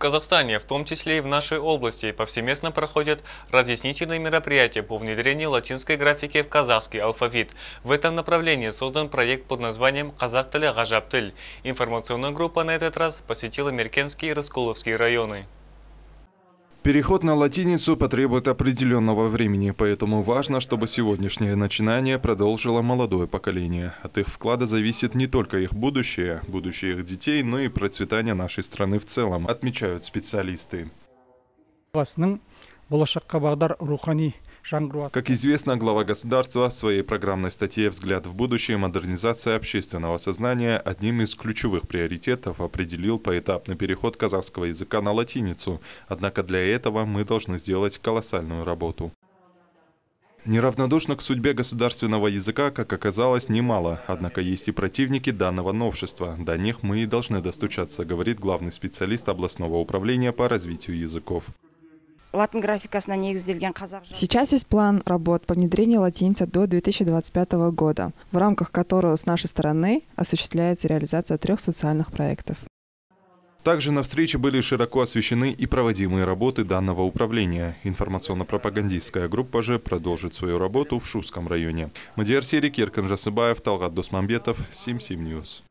В Казахстане, в том числе и в нашей области, повсеместно проходят разъяснительные мероприятия по внедрению латинской графики в казахский алфавит. В этом направлении создан проект под названием «Казах тілі Информационная группа на этот раз посетила Меркенский и Рыскуловский районы. Переход на латиницу потребует определенного времени, поэтому важно, чтобы сегодняшнее начинание продолжило молодое поколение. От их вклада зависит не только их будущее, будущее их детей, но и процветание нашей страны в целом, отмечают специалисты. рухани как известно, глава государства в своей программной статье «Взгляд в будущее. Модернизация общественного сознания» одним из ключевых приоритетов определил поэтапный переход казахского языка на латиницу. Однако для этого мы должны сделать колоссальную работу. Неравнодушно к судьбе государственного языка, как оказалось, немало, однако есть и противники данного новшества. До них мы и должны достучаться, говорит главный специалист областного управления по развитию языков. Сейчас есть план работ по внедрению латиницы до 2025 года, в рамках которого с нашей стороны осуществляется реализация трех социальных проектов. Также на встрече были широко освещены и проводимые работы данного управления. Информационно-пропагандистская группа же продолжит свою работу в Шуском районе. Мадиар Серик, Еркан Талгат Досмамбетов, Сим Сим Ньюс.